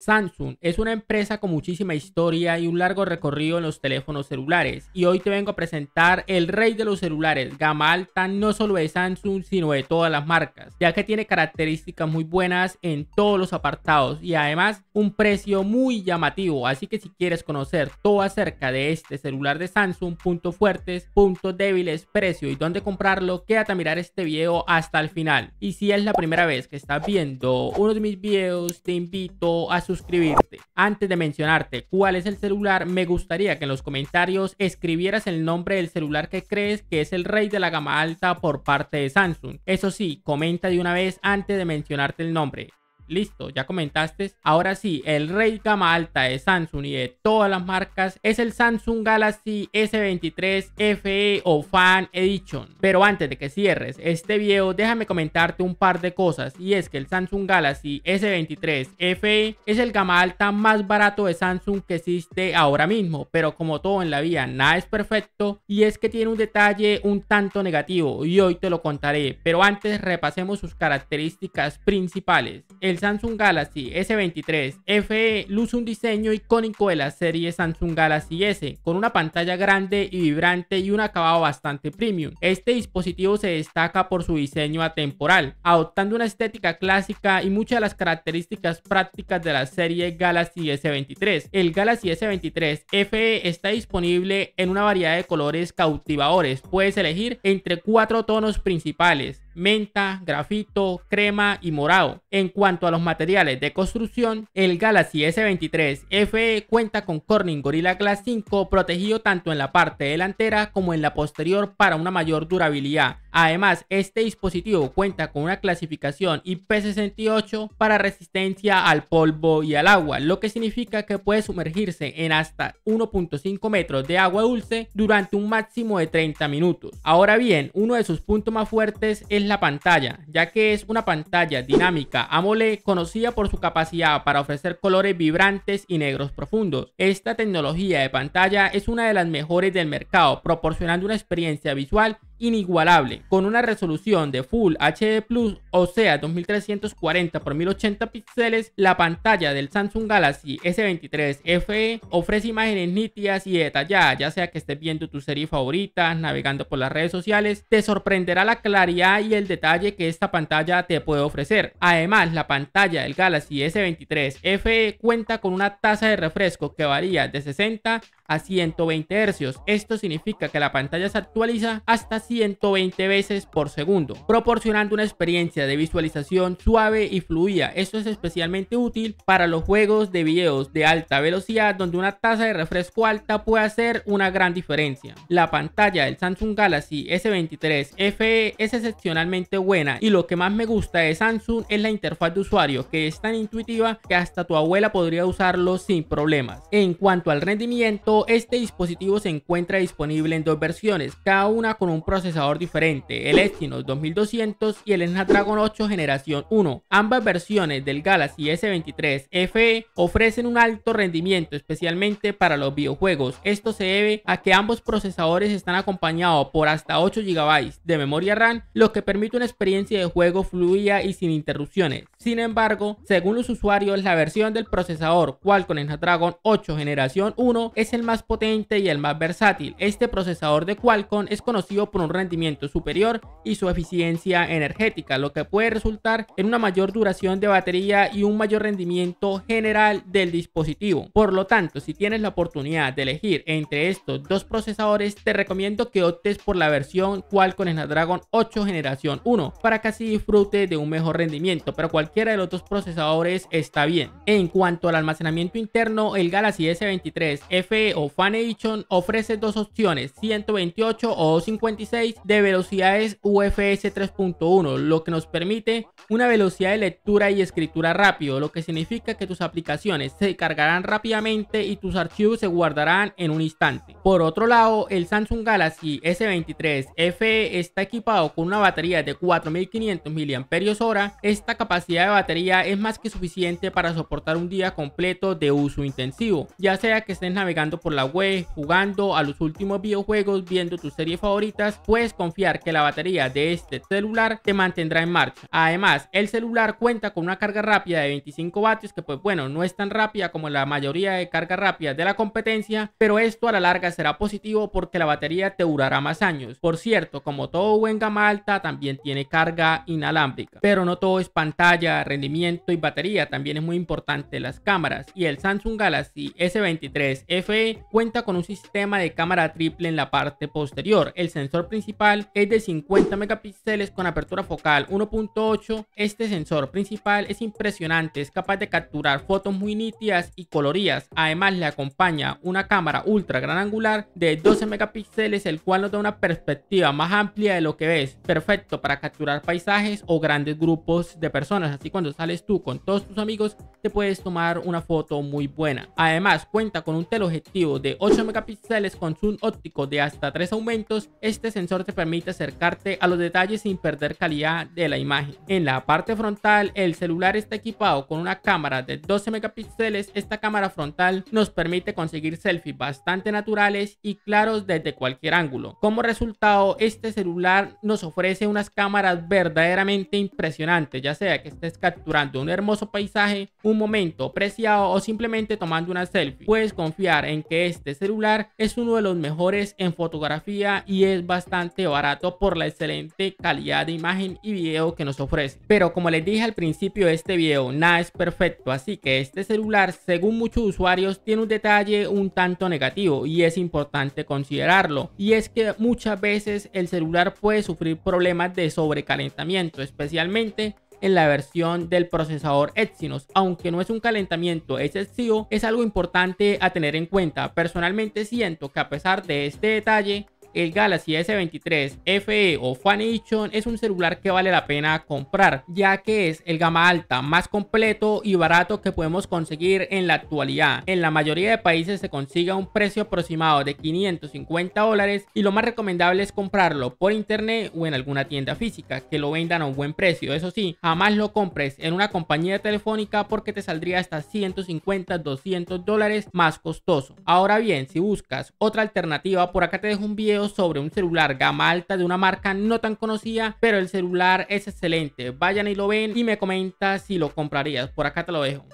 Samsung es una empresa con muchísima historia y un largo recorrido en los teléfonos celulares y hoy te vengo a presentar el rey de los celulares, gama alta no solo de Samsung sino de todas las marcas, ya que tiene características muy buenas en todos los apartados y además un precio muy llamativo, así que si quieres conocer todo acerca de este celular de Samsung, puntos fuertes, puntos débiles, precio y dónde comprarlo, quédate a mirar este video hasta el final. Y si es la primera vez que estás viendo uno de mis videos, te invito a suscribirte. Antes de mencionarte cuál es el celular, me gustaría que en los comentarios escribieras el nombre del celular que crees que es el rey de la gama alta por parte de Samsung. Eso sí, comenta de una vez antes de mencionarte el nombre. Listo, ya comentaste. Ahora sí, el rey gama alta de Samsung y de todas las marcas es el Samsung Galaxy S23 FE o Fan Edition. Pero antes de que cierres este video, déjame comentarte un par de cosas y es que el Samsung Galaxy S23 FE es el gama alta más barato de Samsung que existe ahora mismo, pero como todo en la vida, nada es perfecto y es que tiene un detalle un tanto negativo y hoy te lo contaré, pero antes repasemos sus características principales. El Samsung Galaxy S23 FE luce un diseño icónico de la serie Samsung Galaxy S, con una pantalla grande y vibrante y un acabado bastante premium. Este dispositivo se destaca por su diseño atemporal, adoptando una estética clásica y muchas de las características prácticas de la serie Galaxy S23. El Galaxy S23 FE está disponible en una variedad de colores cautivadores, puedes elegir entre cuatro tonos principales, menta, grafito, crema y morado. En cuanto a los materiales de construcción, el Galaxy S23 FE cuenta con Corning Gorilla Glass 5 protegido tanto en la parte delantera como en la posterior para una mayor durabilidad Además, este dispositivo cuenta con una clasificación IP68 para resistencia al polvo y al agua, lo que significa que puede sumergirse en hasta 1.5 metros de agua dulce durante un máximo de 30 minutos. Ahora bien, uno de sus puntos más fuertes es la pantalla, ya que es una pantalla dinámica AMOLED conocida por su capacidad para ofrecer colores vibrantes y negros profundos. Esta tecnología de pantalla es una de las mejores del mercado, proporcionando una experiencia visual inigualable, con una resolución de Full HD Plus, o sea 2340 x 1080 píxeles, la pantalla del Samsung Galaxy S23 FE ofrece imágenes nítidas y detalladas, ya sea que estés viendo tu serie favorita, navegando por las redes sociales, te sorprenderá la claridad y el detalle que esta pantalla te puede ofrecer. Además, la pantalla del Galaxy S23 FE cuenta con una tasa de refresco que varía de 60 a 120 Hz. Esto significa que la pantalla se actualiza hasta 120 veces por segundo, proporcionando una experiencia de visualización suave y fluida. Esto es especialmente útil para los juegos de videos de alta velocidad donde una tasa de refresco alta puede hacer una gran diferencia. La pantalla del Samsung Galaxy S23 FE es excepcionalmente buena y lo que más me gusta de Samsung es la interfaz de usuario que es tan intuitiva que hasta tu abuela podría usarlo sin problemas. En cuanto al rendimiento, este dispositivo se encuentra disponible en dos versiones, cada una con un procesador diferente, el Exynos 2200 y el Snapdragon 8 generación 1. Ambas versiones del Galaxy S23 FE ofrecen un alto rendimiento, especialmente para los videojuegos. Esto se debe a que ambos procesadores están acompañados por hasta 8 GB de memoria RAM, lo que permite una experiencia de juego fluida y sin interrupciones. Sin embargo, según los usuarios, la versión del procesador Qualcomm Snapdragon 8 generación 1 es el más potente y el más versátil. Este procesador de Qualcomm es conocido por rendimiento superior y su eficiencia energética, lo que puede resultar en una mayor duración de batería y un mayor rendimiento general del dispositivo. Por lo tanto, si tienes la oportunidad de elegir entre estos dos procesadores, te recomiendo que optes por la versión Qualcomm Snapdragon 8 generación 1 para que así disfrutes de un mejor rendimiento, pero cualquiera de los dos procesadores está bien. En cuanto al almacenamiento interno, el Galaxy S23 FE o Fan Edition ofrece dos opciones, 128 o 256 de velocidades UFS 3.1, lo que nos permite una velocidad de lectura y escritura rápido, lo que significa que tus aplicaciones se cargarán rápidamente y tus archivos se guardarán en un instante. Por otro lado, el Samsung Galaxy S23 FE está equipado con una batería de 4500 mAh. Esta capacidad de batería es más que suficiente para soportar un día completo de uso intensivo, ya sea que estés navegando por la web, jugando a los últimos videojuegos, viendo tus series favoritas puedes confiar que la batería de este celular te mantendrá en marcha. Además, el celular cuenta con una carga rápida de 25 vatios que pues bueno, no es tan rápida como la mayoría de cargas rápidas de la competencia, pero esto a la larga será positivo porque la batería te durará más años. Por cierto, como todo buen gama alta, también tiene carga inalámbrica, pero no todo es pantalla, rendimiento y batería, también es muy importante las cámaras y el Samsung Galaxy S23 FE cuenta con un sistema de cámara triple en la parte posterior. El sensor principal es de 50 megapíxeles con apertura focal 1.8. Este sensor principal es impresionante, es capaz de capturar fotos muy nítidas y coloridas. Además le acompaña una cámara ultra gran angular de 12 megapíxeles, el cual nos da una perspectiva más amplia de lo que ves. Perfecto para capturar paisajes o grandes grupos de personas. Así cuando sales tú con todos tus amigos te puedes tomar una foto muy buena. Además cuenta con un teleobjetivo de 8 megapíxeles con zoom óptico de hasta 3 aumentos. Este sensor te permite acercarte a los detalles sin perder calidad de la imagen. En la parte frontal, el celular está equipado con una cámara de 12 megapíxeles. Esta cámara frontal nos permite conseguir selfies bastante naturales y claros desde cualquier ángulo. Como resultado, este celular nos ofrece unas cámaras verdaderamente impresionantes, ya sea que estés capturando un hermoso paisaje, un momento preciado o simplemente tomando una selfie. Puedes confiar en que este celular es uno de los mejores en fotografía y es bastante bastante barato por la excelente calidad de imagen y video que nos ofrece. Pero como les dije al principio de este video, nada es perfecto, así que este celular según muchos usuarios tiene un detalle un tanto negativo y es importante considerarlo. Y es que muchas veces el celular puede sufrir problemas de sobrecalentamiento, especialmente en la versión del procesador Exynos. Aunque no es un calentamiento excesivo, es algo importante a tener en cuenta. Personalmente siento que a pesar de este detalle, el Galaxy S23 FE o Fan Edition es un celular que vale la pena comprar, ya que es el gama alta, más completo y barato que podemos conseguir en la actualidad. En la mayoría de países se consigue a un precio aproximado de 550 dólares y lo más recomendable es comprarlo por internet o en alguna tienda física que lo vendan a un buen precio. Eso sí, jamás lo compres en una compañía telefónica porque te saldría hasta 150, 200 dólares más costoso. Ahora bien, si buscas otra alternativa, por acá te dejo un video sobre un celular gama alta de una marca no tan conocida, pero el celular es excelente. Vayan y lo ven y me comentas si lo comprarías. Por acá te lo dejo.